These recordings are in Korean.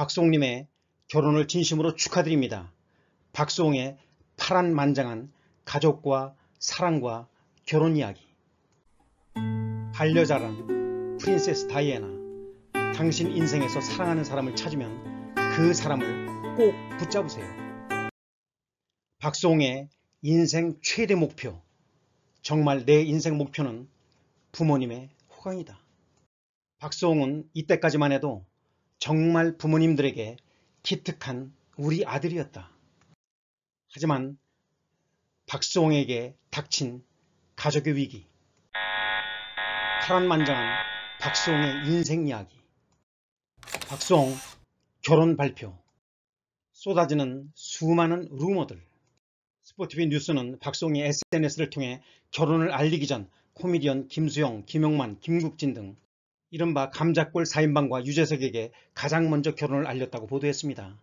박송님의 결혼을 진심으로 축하드립니다. 박송의 파란만장한 가족과 사랑과 결혼 이야기 반려자란 프린세스 다이애나 당신 인생에서 사랑하는 사람을 찾으면 그 사람을 꼭 붙잡으세요. 박송의 인생 최대 목표 정말 내 인생 목표는 부모님의 호강이다. 박송은 이때까지만 해도 정말 부모님들에게 기특한 우리 아들이었다. 하지만 박수홍에게 닥친 가족의 위기 파란만장한 박수홍의 인생 이야기 박수홍 결혼 발표 쏟아지는 수많은 루머들 스포티비 뉴스는 박수홍의 SNS를 통해 결혼을 알리기 전 코미디언 김수영, 김용만, 김국진 등 이른바 감자골 4인방과 유재석에게 가장 먼저 결혼을 알렸다고 보도했습니다.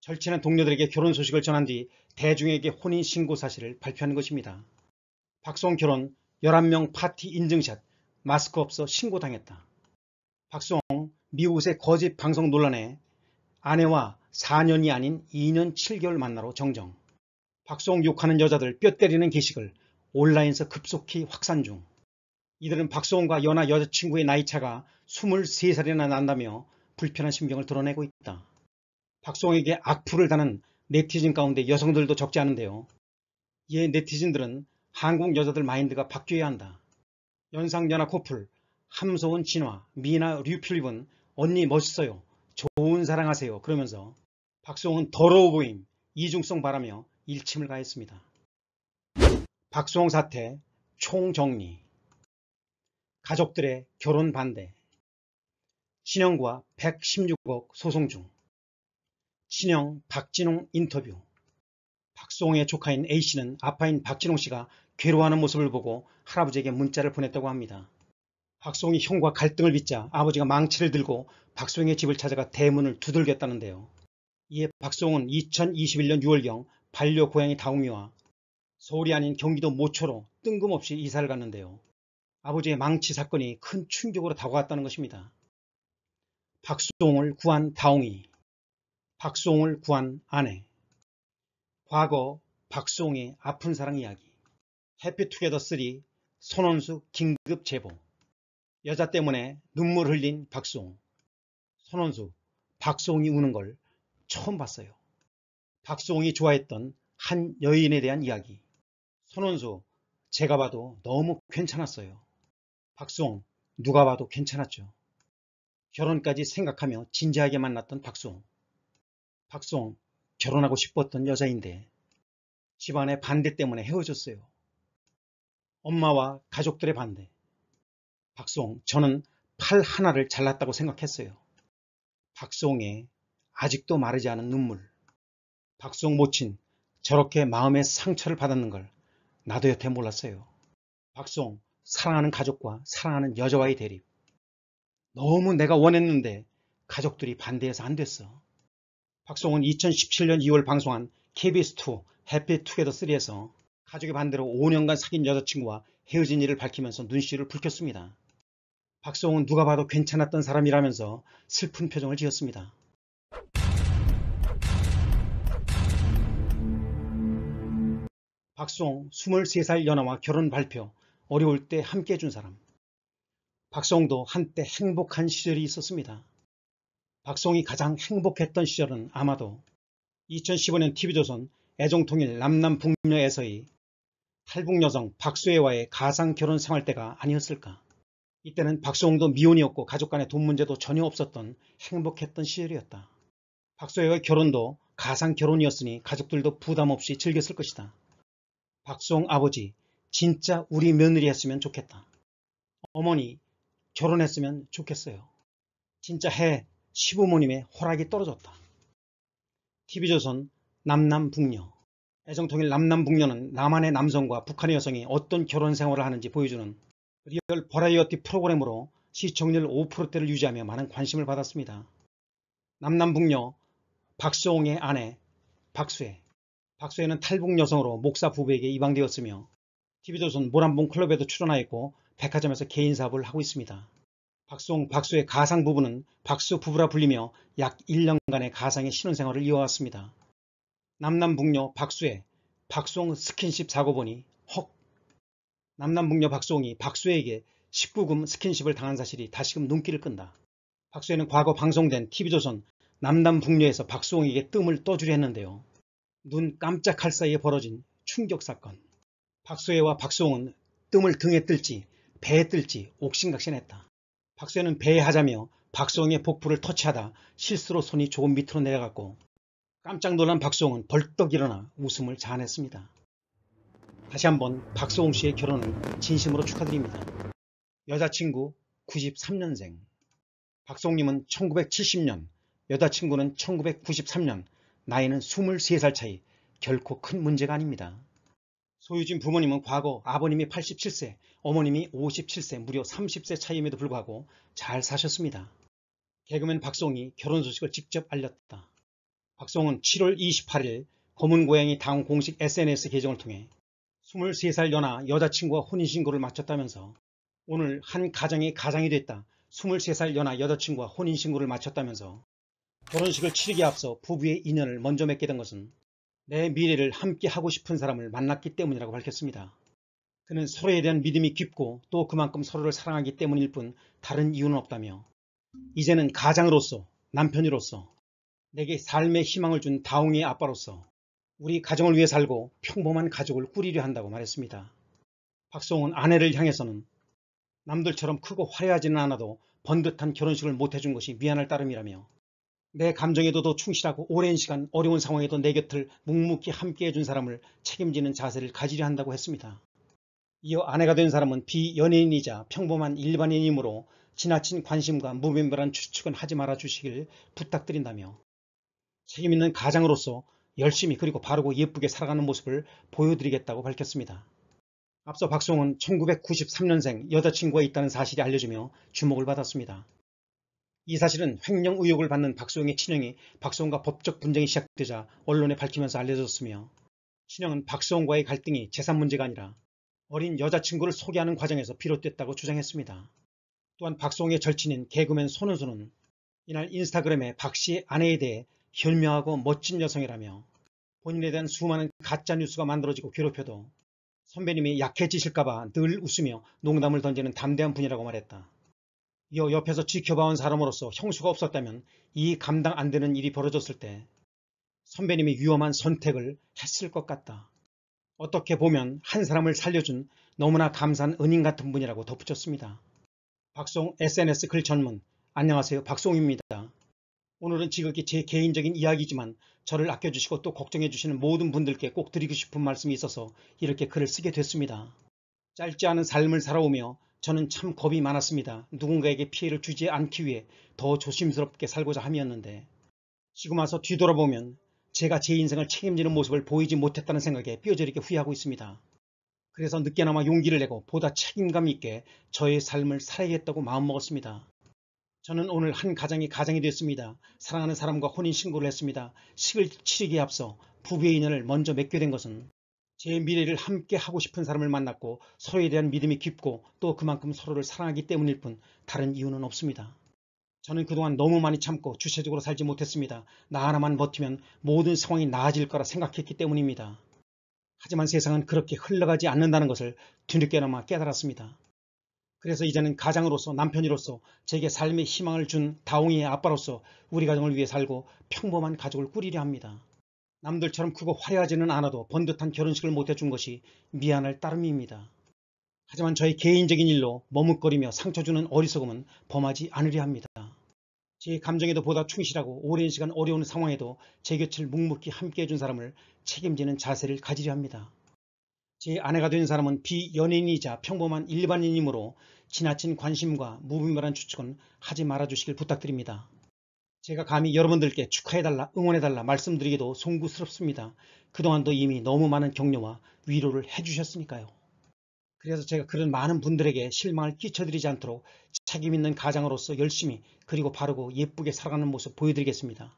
절친한 동료들에게 결혼 소식을 전한 뒤 대중에게 혼인 신고 사실을 발표하는 것입니다. 박수홍 결혼 11명 파티 인증샷 마스크 없어 신고당했다. 박수홍 미국의 거짓 방송 논란에 아내와 4년이 아닌 2년 7개월 만나로 정정. 박수홍 욕하는 여자들 뼈 때리는 게시글 온라인에서 급속히 확산 중. 이들은 박수홍과 연하 여자친구의 나이차가 23살이나 난다며 불편한 심경을 드러내고 있다. 박수홍에게 악플을 다는 네티즌 가운데 여성들도 적지 않은데요. 이 네티즌들은 한국 여자들 마인드가 바뀌어야 한다. 연상연하 코플, 함소원 진화, 미나 류필립은 언니 멋있어요. 좋은 사랑하세요. 그러면서 박수홍은 더러워 보임, 이중성 바라며 일침을 가했습니다. 박수홍 사태 총정리 가족들의 결혼 반대 신영과 116억 소송 중 신영 박진홍 인터뷰 박수홍의 조카인 A씨는 아빠인 박진홍씨가 괴로워하는 모습을 보고 할아버지에게 문자를 보냈다고 합니다. 박수홍이 형과 갈등을 빚자 아버지가 망치를 들고 박수홍의 집을 찾아가 대문을 두들겼다는데요. 이에 박수홍은 2021년 6월경 반려 고양이 다홍이와 서울이 아닌 경기도 모초로 뜬금없이 이사를 갔는데요. 아버지의 망치 사건이 큰 충격으로 다가왔다는 것입니다. 박수홍을 구한 다홍이, 박수홍을 구한 아내, 과거 박수홍의 아픈 사랑 이야기, 해피투게더 3 손원수 긴급 제보, 여자 때문에 눈물 흘린 박수홍, 손원수 박수홍이 우는 걸 처음 봤어요. 박수홍이 좋아했던 한 여인에 대한 이야기, 손원수 제가 봐도 너무 괜찮았어요. 박수홍 누가 봐도 괜찮았죠. 결혼까지 생각하며 진지하게 만났던 박수홍. 박수홍 결혼하고 싶었던 여자인데 집안의 반대 때문에 헤어졌어요. 엄마와 가족들의 반대. 박수홍 저는 팔 하나를 잘랐다고 생각했어요. 박수홍의 아직도 마르지 않은 눈물. 박수홍 모친 저렇게 마음의 상처를 받았는 걸 나도 여태 몰랐어요. 박수홍 사랑하는 가족과 사랑하는 여자와의 대립. 너무 내가 원했는데 가족들이 반대해서 안 됐어. 박성훈 2017년 2월 방송한 KBS2 해피 투게더 3에서 가족의 반대로 5년간 사귄 여자친구와 헤어진 일을 밝히면서 눈씨를 붉혔습니다. 박성훈 누가 봐도 괜찮았던 사람이라면서 슬픈 표정을 지었습니다. 박송 23살 연하와 결혼 발표 어려울 때 함께 해준 사람. 박성도 한때 행복한 시절이 있었습니다. 박성이 가장 행복했던 시절은 아마도 2015년 TV조선 애정통일 남남 북녀에서의 탈북 여성 박수혜와의 가상 결혼 생활 때가 아니었을까. 이때는 박수홍도 미혼이었고 가족 간의 돈 문제도 전혀 없었던 행복했던 시절이었다. 박수혜와의 결혼도 가상 결혼이었으니 가족들도 부담 없이 즐겼을 것이다. 박수홍 아버지 진짜 우리 며느리였으면 좋겠다. 어머니 결혼했으면 좋겠어요. 진짜 해 시부모님의 허락이 떨어졌다. TV조선 남남북녀 애정통일 남남북녀는 남한의 남성과 북한의 여성이 어떤 결혼 생활을 하는지 보여주는 리얼 버라이어티 프로그램으로 시청률 5%대를 유지하며 많은 관심을 받았습니다. 남남북녀 박수홍의 아내 박수혜 박수혜는 탈북 여성으로 목사 부부에게 입양되었으며 TV조선 모란봉 클럽에도 출연하였고 백화점에서 개인 사업을 하고 있습니다. 박수홍 박수의 가상 부부는 박수 부부라 불리며 약 1년간의 가상의 신혼생활을 이어왔습니다. 남남북녀 박수의 박송 수 스킨십 사고 보니 헉! 남남북녀 박수홍이 박수에게 혜 19금 스킨십을 당한 사실이 다시금 눈길을 끈다. 박수혜는 과거 방송된 TV조선 남남북녀에서 박수홍에게 뜸을 떠주려 했는데요. 눈 깜짝할 사이에 벌어진 충격사건. 박소혜와 박수홍은 뜸을 등에 뜰지 배에 뜰지 옥신각신했다. 박소혜는 배에 하자며 박수홍의 복부를 터치하다 실수로 손이 조금 밑으로 내려갔고 깜짝 놀란 박수홍은 벌떡 일어나 웃음을 자아냈습니다. 다시 한번 박수홍 씨의 결혼을 진심으로 축하드립니다. 여자친구 93년생 박수홍님은 1970년 여자친구는 1993년 나이는 23살 차이 결코 큰 문제가 아닙니다. 소유진 부모님은 과거 아버님이 87세, 어머님이 57세, 무려 30세 차이임에도 불구하고 잘 사셨습니다. 개그맨 박송이 결혼 소식을 직접 알렸다. 박송은 7월 28일 검은 고양이 당 공식 SNS 계정을 통해 23살 연하 여자친구와 혼인신고를 마쳤다면서 오늘 한 가정의 가장이 됐다. 23살 연하 여자친구와 혼인신고를 마쳤다면서 결혼식을 치르기 에 앞서 부부의 인연을 먼저 맺게 된 것은 내 미래를 함께 하고 싶은 사람을 만났기 때문이라고 밝혔습니다. 그는 서로에 대한 믿음이 깊고 또 그만큼 서로를 사랑하기 때문일 뿐 다른 이유는 없다며 이제는 가장으로서 남편으로서 내게 삶의 희망을 준 다홍이의 아빠로서 우리 가정을 위해 살고 평범한 가족을 꾸리려 한다고 말했습니다. 박성훈 아내를 향해서는 남들처럼 크고 화려하지는 않아도 번듯한 결혼식을 못해준 것이 미안할 따름이라며 내 감정에도 더 충실하고 오랜 시간 어려운 상황에도 내 곁을 묵묵히 함께해 준 사람을 책임지는 자세를 가지려 한다고 했습니다. 이어 아내가 된 사람은 비연예인이자 평범한 일반인이므로 지나친 관심과 무분별한 추측은 하지 말아 주시길 부탁드린다며 책임있는 가장으로서 열심히 그리고 바르고 예쁘게 살아가는 모습을 보여드리겠다고 밝혔습니다. 앞서 박송은 1993년생 여자친구가 있다는 사실이 알려지며 주목을 받았습니다. 이 사실은 횡령 의혹을 받는 박수영의 친형이 박수영과 법적 분쟁이 시작되자 언론에 밝히면서 알려졌으며 친형은 박수영과의 갈등이 재산 문제가 아니라 어린 여자친구를 소개하는 과정에서 비롯됐다고 주장했습니다. 또한 박수홍의 절친인 개그맨 손은수는 이날 인스타그램에 박 씨의 아내에 대해 현명하고 멋진 여성이라며 본인에 대한 수많은 가짜뉴스가 만들어지고 괴롭혀도 선배님이 약해지실까봐 늘 웃으며 농담을 던지는 담대한 분이라고 말했다. 옆에서 지켜봐온 사람으로서 형수가 없었다면 이 감당 안 되는 일이 벌어졌을 때 선배님이 위험한 선택을 했을 것 같다. 어떻게 보면 한 사람을 살려준 너무나 감사한 은인 같은 분이라고 덧붙였습니다. 박송 SNS 글 전문 안녕하세요 박송입니다. 오늘은 지극히 제 개인적인 이야기지만 저를 아껴주시고 또 걱정해주시는 모든 분들께 꼭 드리고 싶은 말씀이 있어서 이렇게 글을 쓰게 됐습니다. 짧지 않은 삶을 살아오며 저는 참 겁이 많았습니다. 누군가에게 피해를 주지 않기 위해 더 조심스럽게 살고자 함이었는데 지금 와서 뒤돌아보면 제가 제 인생을 책임지는 모습을 보이지 못했다는 생각에 뼈저리게 후회하고 있습니다. 그래서 늦게나마 용기를 내고 보다 책임감 있게 저의 삶을 살아야겠다고 마음먹었습니다. 저는 오늘 한 가정이 가정이 됐습니다. 사랑하는 사람과 혼인 신고를 했습니다. 식을 치르기에 앞서 부부의 인연을 먼저 맺게 된 것은 제 미래를 함께 하고 싶은 사람을 만났고 서로에 대한 믿음이 깊고 또 그만큼 서로를 사랑하기 때문일 뿐 다른 이유는 없습니다. 저는 그동안 너무 많이 참고 주체적으로 살지 못했습니다. 나 하나만 버티면 모든 상황이 나아질 거라 생각했기 때문입니다. 하지만 세상은 그렇게 흘러가지 않는다는 것을 뒤늦게나마 깨달았습니다. 그래서 이제는 가장으로서 남편으로서 제게 삶의 희망을 준 다홍이의 아빠로서 우리 가정을 위해 살고 평범한 가족을 꾸리려 합니다. 남들처럼 크고 화려하지는 않아도 번듯한 결혼식을 못해준 것이 미안할 따름입니다. 하지만 저의 개인적인 일로 머뭇거리며 상처주는 어리석음은 범하지 않으려 합니다. 제 감정에도 보다 충실하고 오랜 시간 어려운 상황에도 제 곁을 묵묵히 함께해준 사람을 책임지는 자세를 가지려 합니다. 제 아내가 된 사람은 비연예인이자 평범한 일반인이므로 지나친 관심과 무분별한 추측은 하지 말아주시길 부탁드립니다. 제가 감히 여러분들께 축하해달라 응원해달라 말씀드리기도 송구스럽습니다. 그동안도 이미 너무 많은 격려와 위로를 해주셨으니까요. 그래서 제가 그런 많은 분들에게 실망을 끼쳐드리지 않도록 책임있는 가장으로서 열심히 그리고 바르고 예쁘게 살아가는 모습 보여드리겠습니다.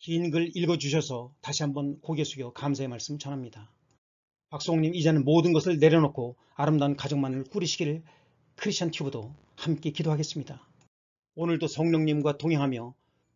긴 글 읽어주셔서 다시 한번 고개 숙여 감사의 말씀 전합니다. 박수홍님 이제는 모든 것을 내려놓고 아름다운 가족만을 꾸리시기를 크리스천 튜브도 함께 기도하겠습니다. 오늘도 성령님과 동행하며